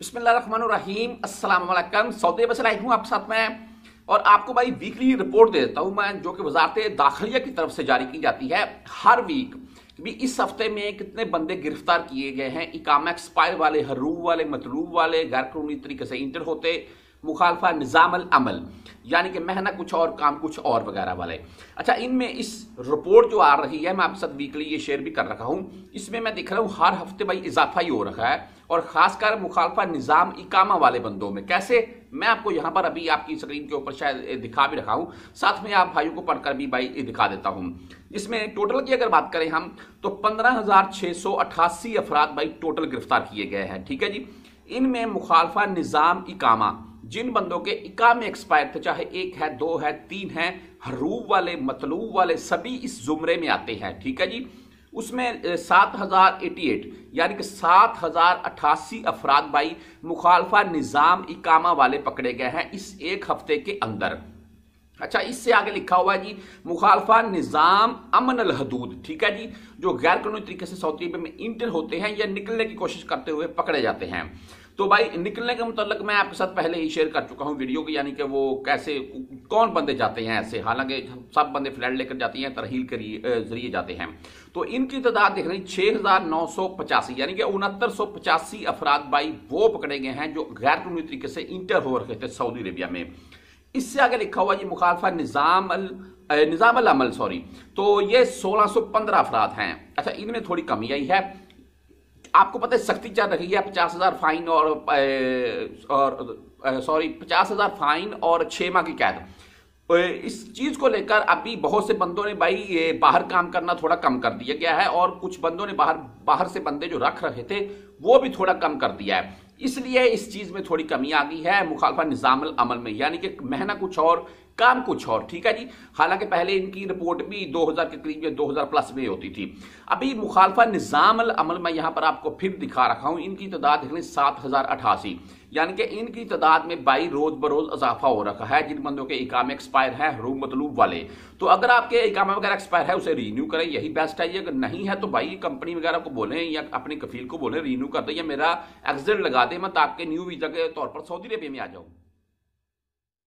بسم اللہ الرحمن الرحیم السلام علیکم سعودی لائک ہوں آپ کے ساتھ میں اور آپ کو بھائی ویکلی رپورٹ دے دیتا ہوں میں جو کہ وزارت داخلیہ کی طرف سے جاری کی جاتی ہے ہر ویک بھی اس ہفتے میں کتنے بندے گرفتار کیے گئے ہیں اکام ایکسپائر والے حروب والے مطلوب والے غیر قانونی طریقے سے انٹر ہوتے مخالفہ نظام العمل یعنی کہ میں کچھ اور کام کچھ اور وغیرہ والے اچھا ان میں اس رپورٹ جو آ رہی ہے میں آپ کے ساتھ ویکلی یہ شیئر بھی کر رکھا ہوں اس میں میں دیکھ رہا ہوں ہر ہفتے بھائی اضافہ ہی ہو رکھا ہے اور خاص کر مخالفہ نظام اکامہ والے بندوں میں کیسے میں آپ کو یہاں پر ابھی آپ کی سکرین کے اوپر شاید دکھا بھی رکھا ہوں ساتھ میں آپ بھائیوں کو پڑھ کر بھی بھائی دکھا دیتا ہوں اس میں ٹوٹل کی اگر بات کریں ہم تو پندرہ ہزار چھ سو اٹھاسی افراد بھائی ٹوٹل گرفتار کیے گئے ہیں ٹھیک ہے جی ان میں مخالفہ نظام اکامہ جن بندوں کے اکامے ایکسپائر تھے چاہے ایک ہے دو ہے تین ہے حروب والے مطلوب والے سبھی اس زمرے میں آتے ہیں ٹھیک ہے جی اس میں سات ہزار ایٹی ایٹ یعنی کہ سات ہزار اٹھاسی افراد بائی مخالفہ نظام اکامہ والے پکڑے گئے ہیں اس ایک ہفتے کے اندر اچھا اس سے آگے لکھا ہوا ہے جی مخالفہ نظام امن الحدود ٹھیک ہے جی جو غیر قانونی طریقے سے سعودی عربیہ میں انٹر ہوتے ہیں یا نکلنے کی کوشش کرتے ہوئے پکڑے جاتے ہیں تو بھائی نکلنے کے متعلق میں آپ کے ساتھ پہلے ہی شیئر کر چکا ہوں ویڈیو یعنی کہ وہ کیسے کون بندے جاتے ہیں ایسے حالانکہ سب بندے فلیٹ لے کر جاتے ہیں ترحیل کے ذریعے جاتے ہیں تو ان کی تعداد دیکھ رہی چھ ہزار نو سو پچاسی یعنی کہ انہتر سو پچاسی افراد بھائی وہ پکڑے گئے ہیں جو غیر قانونی طریقے سے انٹر ہو رکھے تھے سعودی عربیہ میں اس سے آگے لکھا ہوا یہ مخالفہ نظام ال نظام العمل سوری تو یہ سولہ سو پندرہ افراد ہیں اچھا ان میں تھوڑی کمی آئی ہے آپ کو پتہ ہے سختی چل رہی ہے پچاس ہزار فائن اور اور سوری پچاس ہزار فائن اور چھ ماہ کی قید اس چیز کو لے کر ابھی بہت سے بندوں نے بھائی یہ باہر کام کرنا تھوڑا کم کر دیا گیا ہے اور کچھ بندوں نے باہر باہر سے بندے جو رکھ رہے تھے وہ بھی تھوڑا کم کر دیا ہے اس لیے اس چیز میں تھوڑی کمی آ گئی ہے مخالفہ نظام العمل میں یعنی کہ مہنا کچھ اور کام کچھ اور ٹھیک ہے جی حالانکہ پہلے ان کی رپورٹ بھی دو ہزار کے قریب یا دو ہزار پلس میں ہوتی تھی ابھی مخالفہ نظام العمل میں یہاں پر آپ کو پھر دکھا رہا ہوں ان کی تعداد سات ہزار اٹھاسی یعنی کہ ان کی تعداد میں بائی روز بروز اضافہ ہو رکھا ہے جن بندوں کے اکام ایکسپائر ہیں حروم مطلوب والے تو اگر آپ کے اکام وغیرہ ایکسپائر ہے اسے رینیو کریں یہی بیسٹ ہے یہ اگر نہیں ہے تو بھائی کمپنی وغیرہ کو بولیں یا اپنی کفیل کو بولیں رینیو کر دیں یا میرا ایگزٹ لگا دیں میں تاکہ نیو ویزا کے طور پر سعودی عربیہ میں آ جاؤں